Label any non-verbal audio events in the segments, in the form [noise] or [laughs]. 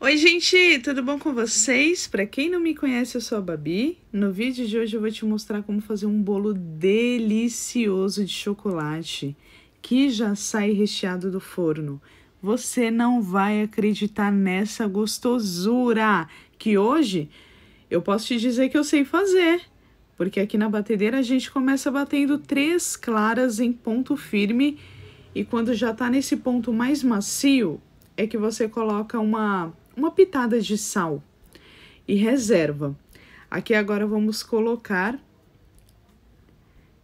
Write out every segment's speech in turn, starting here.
Oi, gente, tudo bom com vocês? Para quem não me conhece, eu sou a Babi. No vídeo de hoje eu vou te mostrar como fazer um bolo delicioso de chocolate que já sai recheado do forno. Você não vai acreditar nessa gostosura que hoje eu posso te dizer que eu sei fazer. Porque aqui na batedeira a gente começa batendo três claras em ponto firme e quando já tá nesse ponto mais macio é que você coloca uma uma pitada de sal e reserva. Aqui agora vamos colocar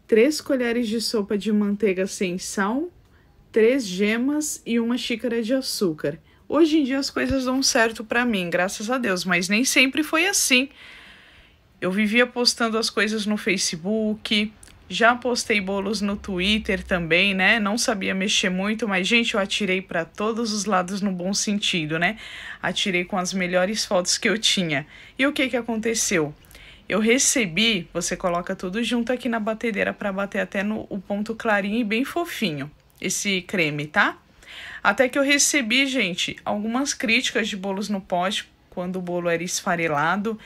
3 colheres de sopa de manteiga sem sal, 3 gemas e uma xícara de açúcar. Hoje em dia as coisas dão certo para mim, graças a Deus, mas nem sempre foi assim. Eu vivia postando as coisas no Facebook, já postei bolos no Twitter também, né? Não sabia mexer muito, mas gente, eu atirei para todos os lados no bom sentido, né? Atirei com as melhores fotos que eu tinha. E o que que aconteceu? Eu recebi, você coloca tudo junto aqui na batedeira para bater até no o ponto clarinho e bem fofinho, esse creme, tá? Até que eu recebi, gente, algumas críticas de bolos no pote quando o bolo era esfarelado.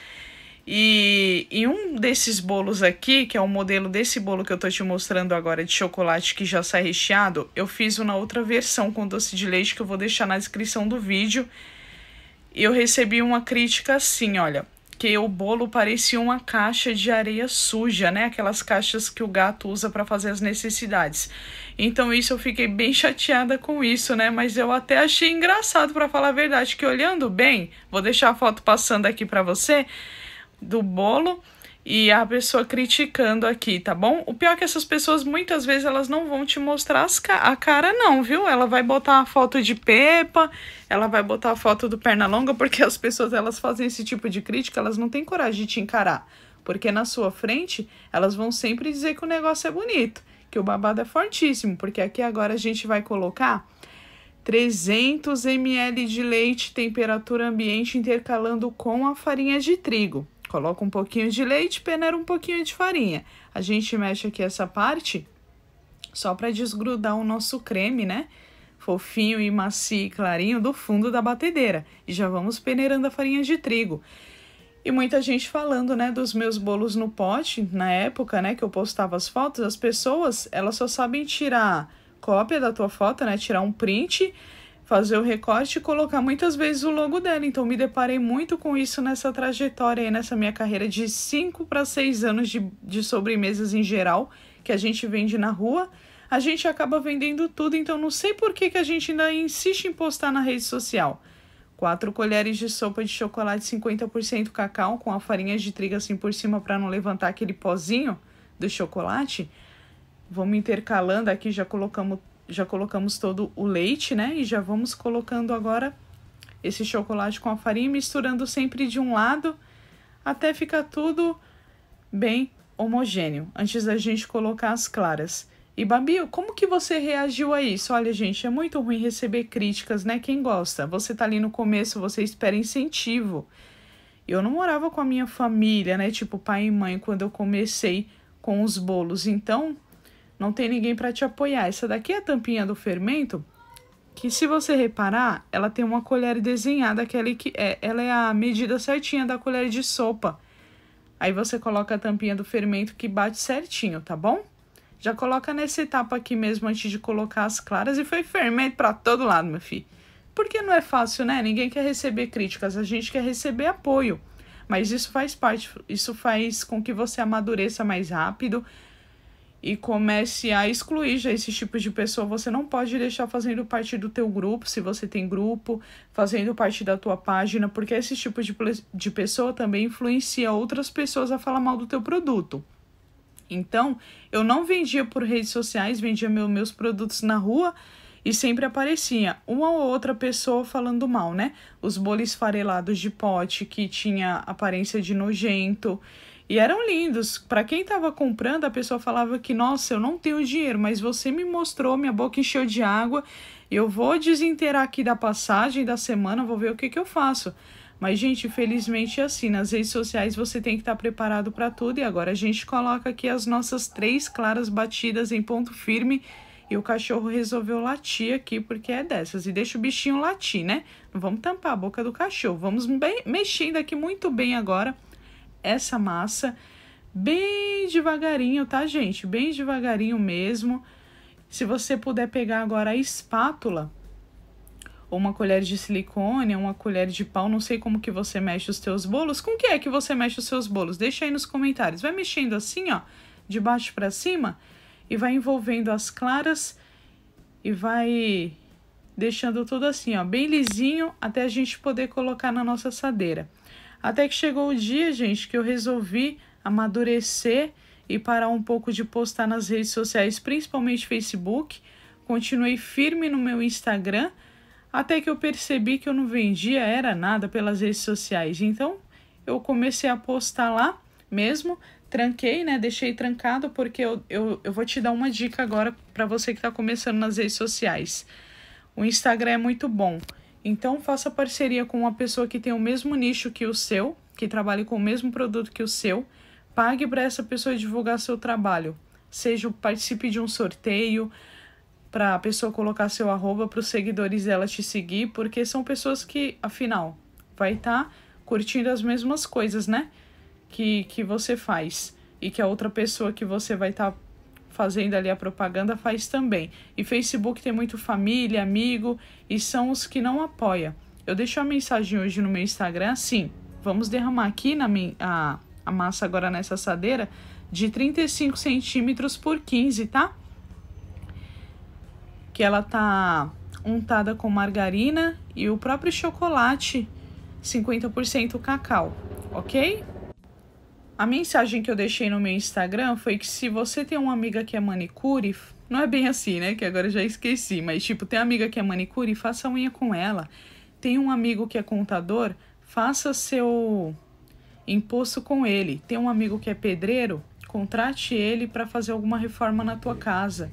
E, e um desses bolos aqui, que é o modelo desse bolo que eu tô te mostrando agora de chocolate que já sai recheado, eu fiz uma outra versão com doce de leite que eu vou deixar na descrição do vídeo. E eu recebi uma crítica assim, olha, que o bolo parecia uma caixa de areia suja, né? Aquelas caixas que o gato usa para fazer as necessidades. Então isso eu fiquei bem chateada com isso, né? Mas eu até achei engraçado para falar a verdade que olhando bem, vou deixar a foto passando aqui para você, do bolo e a pessoa criticando aqui, tá bom? O pior é que essas pessoas muitas vezes elas não vão te mostrar ca a cara não, viu? Ela vai botar a foto de Pepa, ela vai botar a foto do Pernalonga, porque as pessoas elas fazem esse tipo de crítica, elas não têm coragem de te encarar, porque na sua frente elas vão sempre dizer que o negócio é bonito, que o babado é fortíssimo, porque aqui agora a gente vai colocar 300 ml de leite temperatura ambiente intercalando com a farinha de trigo. Coloca um pouquinho de leite, peneira um pouquinho de farinha. A gente mexe aqui essa parte só para desgrudar o nosso creme, né? Fofinho e macio e clarinho do fundo da batedeira. E já vamos peneirando a farinha de trigo. E muita gente falando, né, dos meus bolos no pote, na época, né, que eu postava as fotos, as pessoas, elas só sabem tirar cópia da tua foto, né, tirar um print fazer o recorte e colocar muitas vezes o logo dela. Então me deparei muito com isso nessa trajetória aí, nessa minha carreira de 5 para 6 anos de, de sobremesas em geral, que a gente vende na rua. A gente acaba vendendo tudo, então não sei por que, que a gente ainda insiste em postar na rede social. Quatro colheres de sopa de chocolate 50% cacau com a farinha de trigo assim por cima para não levantar aquele pozinho do chocolate. Vamos intercalando aqui, já colocamos já colocamos todo o leite, né? E já vamos colocando agora esse chocolate com a farinha, misturando sempre de um lado até ficar tudo bem homogêneo, antes da gente colocar as claras. E Babio, como que você reagiu a isso? Olha, gente, é muito ruim receber críticas, né? Quem gosta? Você tá ali no começo, você espera incentivo. Eu não morava com a minha família, né? Tipo pai e mãe, quando eu comecei com os bolos. Então, não tem ninguém para te apoiar. Essa daqui é a tampinha do fermento, que se você reparar, ela tem uma colher desenhada, aquela que é, ela é a medida certinha da colher de sopa. Aí você coloca a tampinha do fermento que bate certinho, tá bom? Já coloca nessa etapa aqui mesmo antes de colocar as claras e foi fermento para todo lado, meu filho. Porque não é fácil, né? Ninguém quer receber críticas, a gente quer receber apoio. Mas isso faz parte, isso faz com que você amadureça mais rápido, e comece a excluir já esse tipo de pessoa. Você não pode deixar fazendo parte do teu grupo, se você tem grupo, fazendo parte da tua página, porque esse tipo de, de pessoa também influencia outras pessoas a falar mal do teu produto. Então, eu não vendia por redes sociais, vendia meu, meus produtos na rua e sempre aparecia uma ou outra pessoa falando mal, né? Os bolis farelados de pote que tinha aparência de nojento e eram lindos. Para quem estava comprando, a pessoa falava que, nossa, eu não tenho dinheiro, mas você me mostrou, minha boca encheu de água. Eu vou desinteirar aqui da passagem da semana, vou ver o que, que eu faço. Mas, gente, felizmente é assim. Nas redes sociais você tem que estar tá preparado para tudo. E agora a gente coloca aqui as nossas três claras batidas em ponto firme. E o cachorro resolveu latir aqui porque é dessas. E deixa o bichinho latir, né? Não vamos tampar a boca do cachorro. Vamos bem, mexendo aqui muito bem agora essa massa bem devagarinho, tá, gente? Bem devagarinho mesmo. Se você puder pegar agora a espátula, ou uma colher de silicone, uma colher de pau, não sei como que você mexe os teus bolos. Com que é que você mexe os seus bolos? Deixa aí nos comentários. Vai mexendo assim, ó, de baixo para cima e vai envolvendo as claras e vai deixando tudo assim, ó, bem lisinho até a gente poder colocar na nossa assadeira. Até que chegou o dia, gente, que eu resolvi amadurecer e parar um pouco de postar nas redes sociais, principalmente Facebook. Continuei firme no meu Instagram, até que eu percebi que eu não vendia era nada pelas redes sociais. Então, eu comecei a postar lá mesmo, tranquei, né? Deixei trancado, porque eu, eu, eu vou te dar uma dica agora para você que está começando nas redes sociais. O Instagram é muito bom. Então, faça parceria com uma pessoa que tem o mesmo nicho que o seu, que trabalhe com o mesmo produto que o seu. Pague para essa pessoa divulgar seu trabalho. Seja participe de um sorteio para a pessoa colocar seu arroba para os seguidores dela te seguir, porque são pessoas que, afinal, vai estar tá curtindo as mesmas coisas, né? Que, que você faz e que a outra pessoa que você vai estar tá fazendo ali a propaganda faz também. E Facebook tem muito família, amigo e são os que não apoia. Eu deixo a mensagem hoje no meu Instagram assim: vamos derramar aqui na a, a massa agora nessa assadeira de 35 centímetros por 15, tá? Que ela tá untada com margarina e o próprio chocolate 50% cacau, ok? A mensagem que eu deixei no meu Instagram foi que se você tem uma amiga que é manicure, não é bem assim, né? Que agora já esqueci, mas tipo, tem amiga que é manicure, faça unha com ela. Tem um amigo que é contador, faça seu imposto com ele. Tem um amigo que é pedreiro, contrate ele para fazer alguma reforma na tua casa.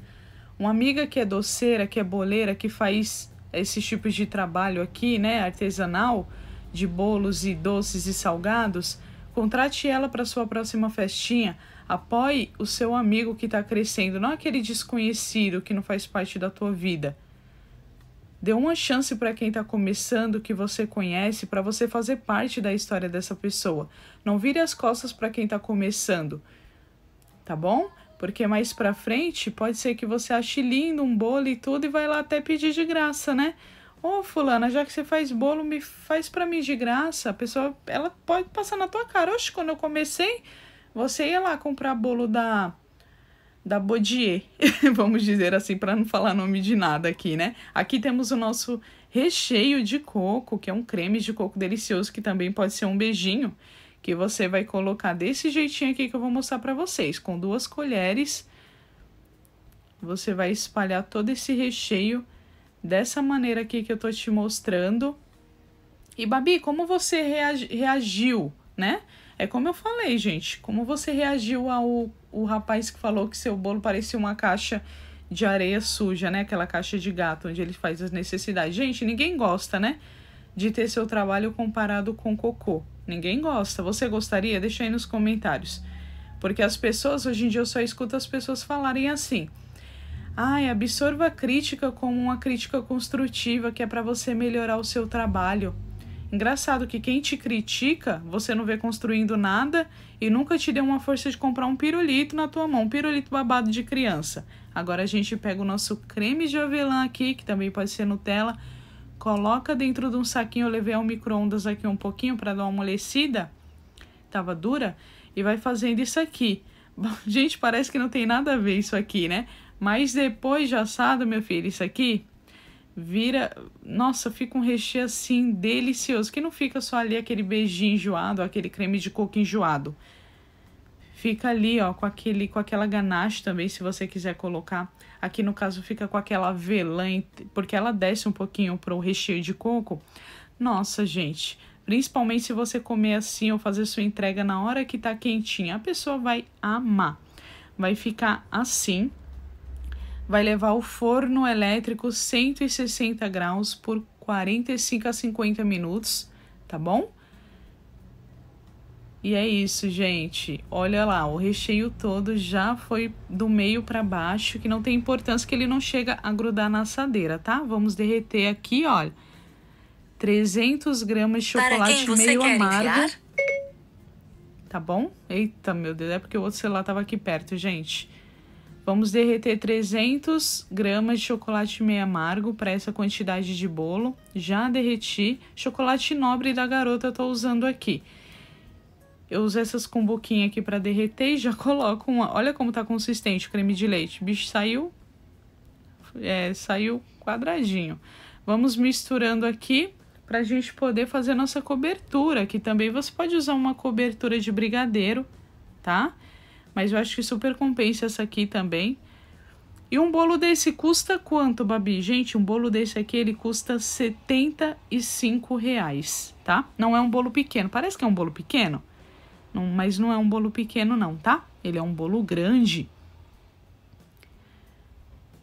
Uma amiga que é doceira, que é boleira, que faz esses tipos de trabalho aqui, né, artesanal, de bolos e doces e salgados, Contrate ela para sua próxima festinha. Apoie o seu amigo que está crescendo, não aquele desconhecido que não faz parte da tua vida. Dê uma chance para quem está começando, que você conhece, para você fazer parte da história dessa pessoa. Não vire as costas para quem está começando, tá bom? Porque mais para frente pode ser que você ache lindo um bolo e tudo e vai lá até pedir de graça, né? Ô, oh, fulana, já que você faz bolo, me faz para mim de graça. A pessoa, ela pode passar na tua cara. Oxe, quando eu comecei, você ia lá comprar bolo da da Bodier, [laughs] vamos dizer assim, para não falar nome de nada aqui, né? Aqui temos o nosso recheio de coco, que é um creme de coco delicioso que também pode ser um beijinho, que você vai colocar desse jeitinho aqui que eu vou mostrar para vocês, com duas colheres. Você vai espalhar todo esse recheio dessa maneira aqui que eu tô te mostrando. E Babi, como você reagi reagiu, né? É como eu falei, gente, como você reagiu ao o rapaz que falou que seu bolo parecia uma caixa de areia suja, né? Aquela caixa de gato onde ele faz as necessidades. Gente, ninguém gosta, né? De ter seu trabalho comparado com cocô. Ninguém gosta. Você gostaria? Deixa aí nos comentários. Porque as pessoas, hoje em dia, eu só escuto as pessoas falarem assim. Ai, absorva a crítica como uma crítica construtiva que é para você melhorar o seu trabalho. Engraçado que quem te critica, você não vê construindo nada e nunca te deu uma força de comprar um pirulito na tua mão, um pirulito babado de criança. Agora a gente pega o nosso creme de avelã aqui, que também pode ser Nutella, coloca dentro de um saquinho, eu levei ao micro-ondas aqui um pouquinho para dar uma amolecida, tava dura, e vai fazendo isso aqui. [laughs] Gente, parece que não tem nada a ver isso aqui, né? Mas depois de assado, meu filho, isso aqui vira. Nossa, fica um recheio assim delicioso. Que não fica só ali aquele beijinho enjoado, aquele creme de coco enjoado. Fica ali, ó, com, aquele, com aquela ganache também, se você quiser colocar. Aqui no caso fica com aquela velã, porque ela desce um pouquinho pro recheio de coco. Nossa, gente, principalmente se você comer assim ou fazer sua entrega na hora que tá quentinha, a pessoa vai amar. Vai ficar assim, vai levar o forno elétrico 160 graus por 45 a 50 minutos, tá bom? E é isso, gente. Olha lá, o recheio todo já foi do meio para baixo, que não tem importância que ele não chega a grudar na assadeira, tá? Vamos derreter aqui, olha. 300 gramas de chocolate meio amargo. Enviar? Tá bom? Eita, meu Deus, é porque o outro celular tava aqui perto, gente. Vamos derreter 300 gramas de chocolate meio amargo para essa quantidade de bolo. Já derreti. Chocolate nobre da garota eu estou usando aqui. Eu uso essas cumbuquinhas aqui para derreter e já [laughs] coloco uma... Olha como tá consistente o creme de leite. O bicho saiu... É, saiu quadradinho. Vamos misturando aqui para a gente poder fazer nossa cobertura, que também você pode usar uma cobertura de brigadeiro, tá? Mas eu acho que super compensa essa aqui também. E um bolo desse custa quanto, Babi? Gente, um bolo desse aqui, ele custa 75 reais, tá? Não é um bolo pequeno. Parece que é um bolo pequeno, não, mas não é um bolo pequeno não, tá? Ele é um bolo grande.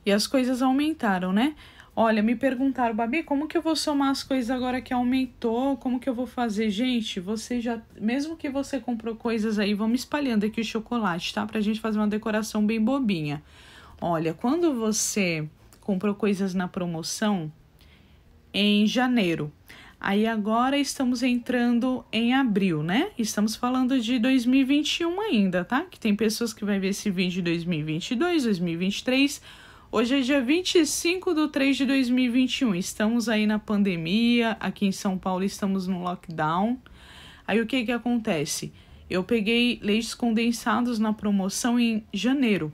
E as coisas aumentaram, né? Olha, me perguntaram, Babi, como que eu vou somar as coisas agora que aumentou? Como que eu vou fazer? Gente, você já. Mesmo que você comprou coisas aí, vamos espalhando aqui o chocolate, tá? Pra gente fazer uma decoração bem bobinha. Olha, quando você comprou coisas na promoção em janeiro. Aí agora estamos entrando em abril, né? Estamos falando de 2021 ainda, tá? Que tem pessoas que vai ver esse vídeo em 2022, 2023 Hoje é dia 25 de 3 de 2021. Estamos aí na pandemia, aqui em São Paulo estamos no lockdown. Aí o que que acontece? Eu peguei leites condensados na promoção em janeiro.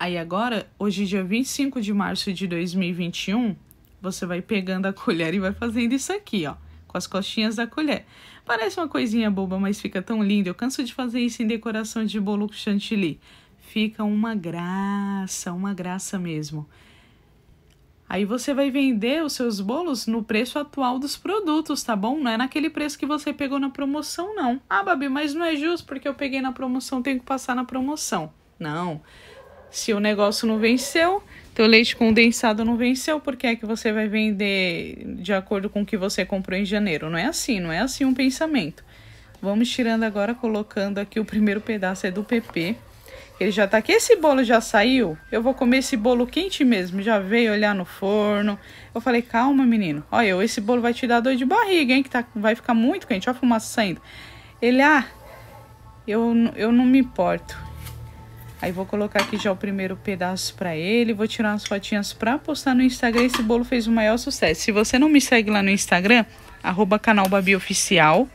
Aí agora, hoje dia 25 de março de 2021, você vai pegando a [laughs] colher e vai fazendo isso aqui, ó, com as costinhas da colher. Parece uma coisinha boba, mas fica tão lindo. Eu canso de fazer isso em decoração de bolo com chantilly. Fica uma graça, uma graça mesmo. Aí você vai vender os seus bolos no preço atual dos produtos, tá bom? Não é naquele preço que você pegou na promoção, não. Ah, Babi, mas não é justo porque eu peguei na promoção, tenho que passar na promoção. Não. Se o negócio não venceu, teu leite condensado não venceu, por que é que você vai vender de acordo com o que você comprou em janeiro? Não é assim, não é assim um pensamento. Vamos tirando agora, colocando aqui o primeiro pedaço é do PP. Ele já tá aqui. Esse bolo já saiu. Eu vou comer esse bolo quente mesmo. Já veio olhar no forno. Eu falei, calma, menino. Olha, eu, esse bolo vai te dar dor de barriga, hein? Que tá, vai ficar muito quente. Olha a fumaça saindo. Ele, ah, eu, eu não me importo. Aí vou colocar aqui já o primeiro pedaço pra ele. Vou tirar umas fotinhas pra postar no Instagram. Esse bolo fez o maior sucesso. Se você não me segue lá no Instagram, arroba canal Babi Oficial.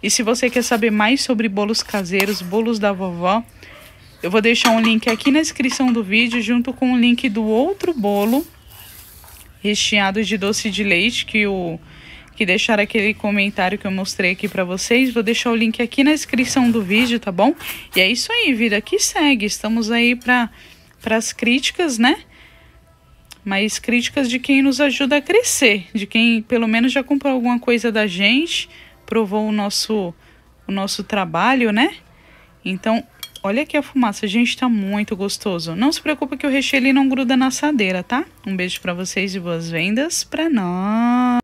E se você quer saber mais sobre bolos caseiros, bolos da vovó eu vou deixar um link aqui na descrição do vídeo, junto com o link do outro bolo recheado de doce de leite, que o que deixaram aquele comentário que eu mostrei aqui para vocês. Vou deixar o link aqui na descrição do vídeo, tá bom? E é isso aí, vida que segue. Estamos aí para as críticas, né? Mas críticas de quem nos ajuda a crescer, de quem pelo menos já comprou alguma coisa da gente, provou o nosso, o nosso trabalho, né? Então, Olha aqui a fumaça, gente, tá muito gostoso. Não se preocupa que o recheio ele não gruda na assadeira, tá? Um beijo para vocês e boas vendas para nós.